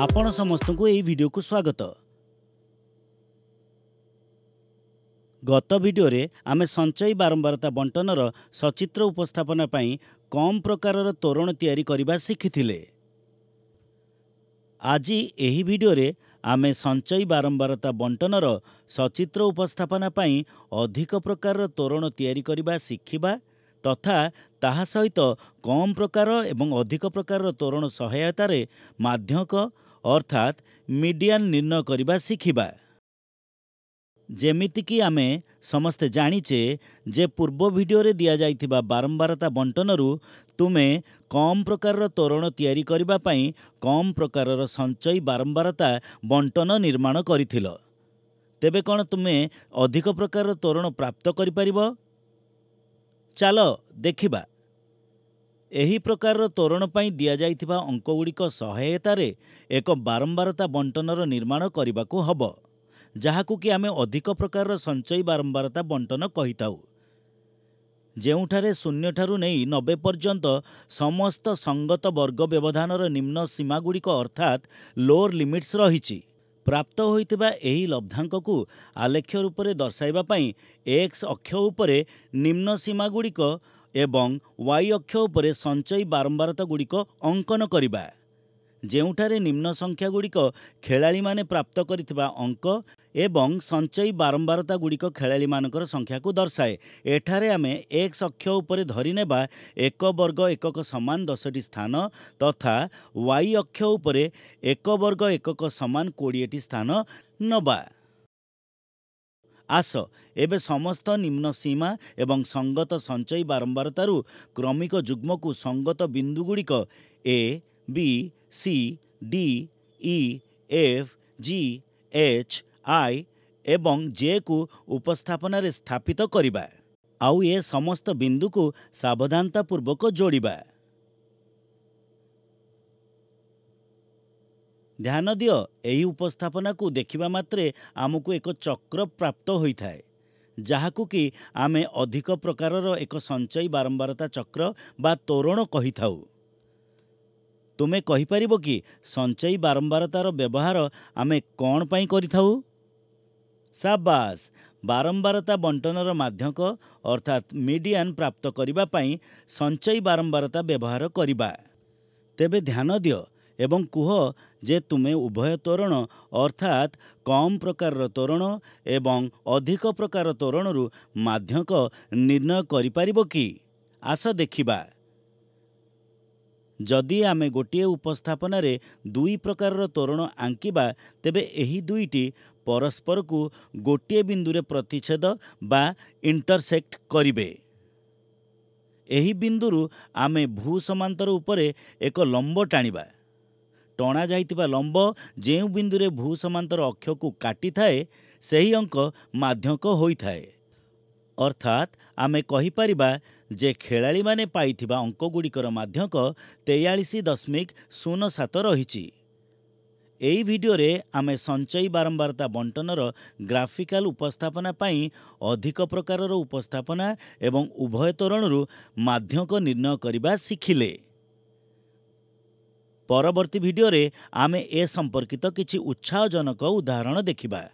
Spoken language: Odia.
ଆପଣ ସମସ୍ତଙ୍କୁ ଏହି ଭିଡ଼ିଓକୁ ସ୍ୱାଗତ ଗତ ଭିଡ଼ିଓରେ ଆମେ ସଞ୍ଚୟୀ ବାରମ୍ବାରତା ବଣ୍ଟନର ସଚିତ୍ର ଉପସ୍ଥାପନା ପାଇଁ କମ୍ ପ୍ରକାରର ତୋରଣ ତିଆରି କରିବା ଶିଖିଥିଲେ ଆଜି ଏହି ଭିଡ଼ିଓରେ ଆମେ ସଞ୍ଚୟୀ ବାରମ୍ବାରତା ବଣ୍ଟନର ସଚିତ୍ର ଉପସ୍ଥାପନା ପାଇଁ ଅଧିକ ପ୍ରକାରର ତୋରଣ ତିଆରି କରିବା ଶିଖିବା ତଥା ତାହା ସହିତ କମ୍ ପ୍ରକାର ଏବଂ ଅଧିକ ପ୍ରକାରର ତୋରଣ ସହାୟତାରେ ମାଧ୍ୟକ অর্থাৎ ମିଡିଆନ୍ ନିର୍ଣ୍ଣୟ କରିବା ଶିଖିବା ଯେମିତିକି ଆମେ ସମସ୍ତେ ଜାଣିଛେ ଯେ ପୂର୍ବ ଭିଡ଼ିଓରେ ଦିଆଯାଇଥିବା ବାରମ୍ବାରତା ବଣ୍ଟନରୁ ତୁମେ କମ୍ ପ୍ରକାରର ତୋରଣ ତିଆରି କରିବା ପାଇଁ କମ୍ ପ୍ରକାରର ସଞ୍ଚୟୀ ବାରମ୍ବାରତା ବଣ୍ଟନ ନିର୍ମାଣ କରିଥିଲ ତେବେ କ'ଣ ତୁମେ ଅଧିକ ପ୍ରକାରର ତୋରଣ ପ୍ରାପ୍ତ କରିପାରିବ ଚାଲ ଦେଖିବା ଏହି ପ୍ରକାରର ତୋରଣ ପାଇଁ ଦିଆଯାଇଥିବା ଅଙ୍କଗୁଡ଼ିକ ସହାୟତାରେ ଏକ ବାରମ୍ବାରତା ବଣ୍ଟନର ନିର୍ମାଣ କରିବାକୁ ହେବ ଯାହାକୁ କି ଆମେ ଅଧିକ ପ୍ରକାରର ସଞ୍ଚୟୀ ବାରମ୍ବାରତା ବଣ୍ଟନ କହିଥାଉ ଯେଉଁଠାରେ ଶୂନ୍ୟଠାରୁ ନେଇ ନବେ ପର୍ଯ୍ୟନ୍ତ ସମସ୍ତ ସଙ୍ଗତ ବର୍ଗ ବ୍ୟବଧାନର ନିମ୍ନ ସୀମାଗୁଡ଼ିକ ଅର୍ଥାତ୍ ଲୋର୍ ଲିମିଟ୍ସ ରହିଛି ପ୍ରାପ୍ତ ହୋଇଥିବା ଏହି ଲବ୍ଧାଙ୍କକୁ ଆଲେଖ୍ୟ ରୂପରେ ଦର୍ଶାଇବା ପାଇଁ ଏକ୍ସ ଅକ୍ଷ ଉପରେ ନିମ୍ନ ସୀମାଗୁଡ଼ିକ ଏବଂ ୱାଇ ଅକ୍ଷ ଉପରେ ସଞ୍ଚୟୀ ଗୁଡ଼ିକ ଅଙ୍କନ କରିବା ଯେଉଁଠାରେ ନିମ୍ନ ସଂଖ୍ୟା ଗୁଡ଼ିକ ଖେଳାଳିମାନେ ପ୍ରାପ୍ତ କରିଥିବା ଅଙ୍କ ଏବଂ ସଞ୍ଚୟୀ ଗୁଡ଼ିକ ଖେଳାଳିମାନଙ୍କର ସଂଖ୍ୟାକୁ ଦର୍ଶାଏ ଏଠାରେ ଆମେ ଏକ ଅକ୍ଷ ଉପରେ ଧରିନେବା ଏକ ବର୍ଗ ଏକକ ସମାନ ଦଶଟି ସ୍ଥାନ ତଥା ୱାଇ ଅକ୍ଷ ଉପରେ ଏକ ବର୍ଗ ଏକକ ସମାନ କୋଡ଼ିଏଟି ସ୍ଥାନ ନେବା ଆସ ଏବେ ସମସ୍ତ ନିମ୍ନ ସୀମା ଏବଂ ସଙ୍ଗତ ସଞ୍ଚୟ ବାରମ୍ବାରତାରୁ କ୍ରମିକ ଯୁଗ୍ମକୁ ସଙ୍ଗତ ବିନ୍ଦୁଗୁଡ଼ିକ A B C D E F G H I ଏବଂ ଜେକୁ ଉପସ୍ଥାପନାରେ ସ୍ଥାପିତ କରିବା ଆଉ ଏ ସମସ୍ତ ବିନ୍ଦୁକୁ ସାବଧାନତା ପୂର୍ବକ ଯୋଡ଼ିବା ଧ୍ୟାନ ଦିଅ ଏହି ଉପସ୍ଥାପନାକୁ ଦେଖିବା ମାତ୍ରେ ଆମକୁ ଏକ ଚକ୍ର ପ୍ରାପ୍ତ ହୋଇଥାଏ ଯାହାକୁ କି ଆମେ ଅଧିକ ପ୍ରକାରର ଏକ ସଞ୍ଚୟୀ ବାରମ୍ବାରତା ଚକ୍ର ବା ତୋରଣ କହିଥାଉ ତୁମେ କହିପାରିବ କି ସଞ୍ଚୟୀ ବାରମ୍ବାରତାର ବ୍ୟବହାର ଆମେ କ'ଣ ପାଇଁ କରିଥାଉ ସାବାସ୍ ବାରମ୍ବାରତା ବଣ୍ଟନର ମାଧ୍ୟକ ଅର୍ଥାତ୍ ମିଡ଼ିଆନ୍ ପ୍ରାପ୍ତ କରିବା ପାଇଁ ସଞ୍ଚୟୀ ବାରମ୍ବାରତା ବ୍ୟବହାର କରିବା ତେବେ ଧ୍ୟାନ ଦିଅ ଏବଂ କୁହ ଯେ ତୁମେ ଉଭୟ ତୋରଣ ଅର୍ଥାତ୍ କମ୍ ପ୍ରକାରର ତୋରଣ ଏବଂ ଅଧିକ ପ୍ରକାର ତୋରଣରୁ ମାଧ୍ୟକ ନିର୍ଣ୍ଣୟ କରିପାରିବ କି ଆସ ଦେଖିବା ଯଦି ଆମେ ଗୋଟିଏ ଉପସ୍ଥାପନାରେ ଦୁଇ ପ୍ରକାରର ତୋରଣ ଆଙ୍କିବା ତେବେ ଏହି ଦୁଇଟି ପରସ୍ପରକୁ ଗୋଟିଏ ବିନ୍ଦୁରେ ପ୍ରତିଚ୍ଛେଦ ବା ଇଣ୍ଟରସେକ୍ଟ କରିବେ ଏହି ବିନ୍ଦୁରୁ ଆମେ ଭୂ ସମାନ୍ତର ଉପରେ ଏକ ଲମ୍ବ ଟାଣିବା ଟଣା ଯାଇଥିବା ଲମ୍ବ ଯେଉଁ ବିନ୍ଦୁରେ ଭୂସମାନ୍ତର ଅକ୍ଷକୁ କାଟିଥାଏ ସେହି ଅଙ୍କ ମାଧ୍ୟକ ହୋଇଥାଏ ଅର୍ଥାତ୍ ଆମେ କହିପାରିବା ଯେ ଖେଳାଳିମାନେ ପାଇଥିବା ଅଙ୍କଗୁଡ଼ିକର ମାଧ୍ୟକ ତେୟାଳିଶ ଦଶମିକ ଶୂନ ସାତ ରହିଛି ଏହି ଭିଡ଼ିଓରେ ଆମେ ସଞ୍ଚୟୀ ବାରମ୍ବାରତା ବଣ୍ଟନର ଗ୍ରାଫିକାଲ ଉପସ୍ଥାପନା ପାଇଁ ଅଧିକ ପ୍ରକାରର ଉପସ୍ଥାପନା ଏବଂ ଉଭୟ ତୋରଣରୁ ମାଧ୍ୟକ ନିର୍ଣ୍ଣୟ କରିବା ଶିଖିଲେ ପରବର୍ତ୍ତୀ ଭିଡ଼ିଓରେ ଆମେ ଏ ସମ୍ପର୍କିତ କିଛି ଉତ୍ସାହଜନକ ଉଦାହରଣ ଦେଖିବା